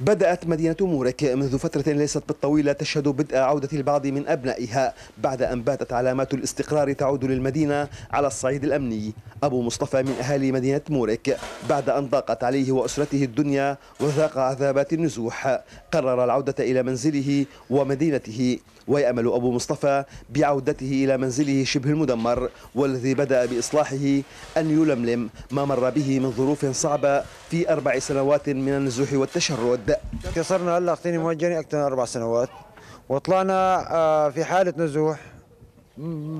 بدأت مدينة مورك منذ فترة ليست بالطويلة تشهد بدء عودة البعض من أبنائها بعد أن باتت علامات الاستقرار تعود للمدينة على الصعيد الأمني أبو مصطفى من أهالي مدينة مورك بعد أن ضاقت عليه وأسرته الدنيا وذاق عذابات النزوح قرر العودة إلى منزله ومدينته ويأمل أبو مصطفى بعودته إلى منزله شبه المدمر والذي بدأ بإصلاحه أن يلملم ما مر به من ظروف صعبة في أربع سنوات من النزوح والتشرد لا اختصرنا هلا اختيني مهجني اكثر من اربع سنوات وطلعنا آه، في حاله نزوح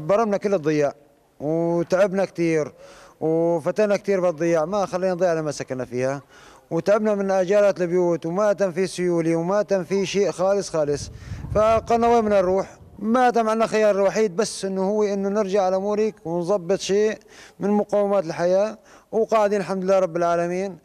برمنا كل الضياع وتعبنا كثير وفتنا كثير بالضياع ما خلينا نضيع لما سكننا فيها وتعبنا من اجارات البيوت وما تم في سيوله وما تم في شيء خالص خالص فقلنا وين بدنا نروح؟ ما تم عندنا خيار وحيد بس انه هو انه نرجع على موريك ونظبط شيء من مقومات الحياه وقاعدين الحمد لله رب العالمين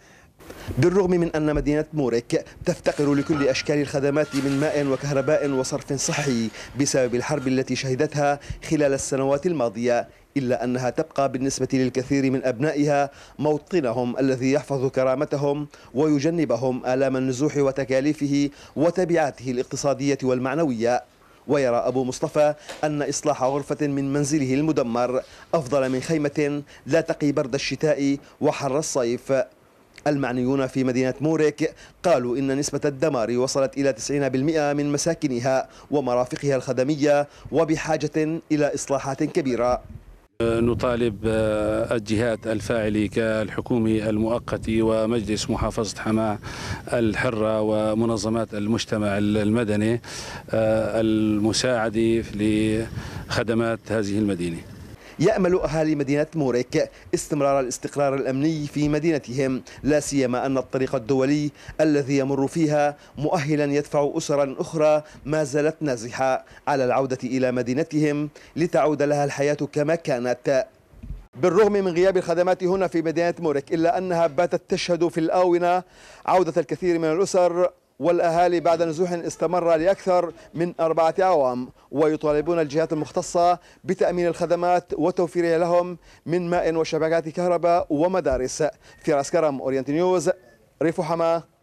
بالرغم من أن مدينة موريك تفتقر لكل أشكال الخدمات من ماء وكهرباء وصرف صحي بسبب الحرب التي شهدتها خلال السنوات الماضية إلا أنها تبقى بالنسبة للكثير من أبنائها موطنهم الذي يحفظ كرامتهم ويجنبهم آلام النزوح وتكاليفه وتبعاته الاقتصادية والمعنوية ويرى أبو مصطفى أن إصلاح غرفة من منزله المدمر أفضل من خيمة لا تقي برد الشتاء وحر الصيف المعنيون في مدينة موريك قالوا إن نسبة الدمار وصلت إلى 90% من مساكنها ومرافقها الخدمية وبحاجة إلى إصلاحات كبيرة نطالب آه، الجهات الفاعلة كالحكومة المؤقتة ومجلس محافظة حماة الحرة ومنظمات المجتمع المدني آه، المساعدة لخدمات هذه المدينة يأمل أهالي مدينة موريك استمرار الاستقرار الأمني في مدينتهم لا سيما أن الطريق الدولي الذي يمر فيها مؤهلا يدفع أسرا أخرى ما زالت نازحة على العودة إلى مدينتهم لتعود لها الحياة كما كانت بالرغم من غياب الخدمات هنا في مدينة موريك إلا أنها باتت تشهد في الآونة عودة الكثير من الأسر والأهالي بعد نزوح استمر لأكثر من أربعة أعوام ويطالبون الجهات المختصة بتأمين الخدمات وتوفيرها لهم من ماء وشبكات كهرباء ومدارس في كرم أورينت نيوز ريف حما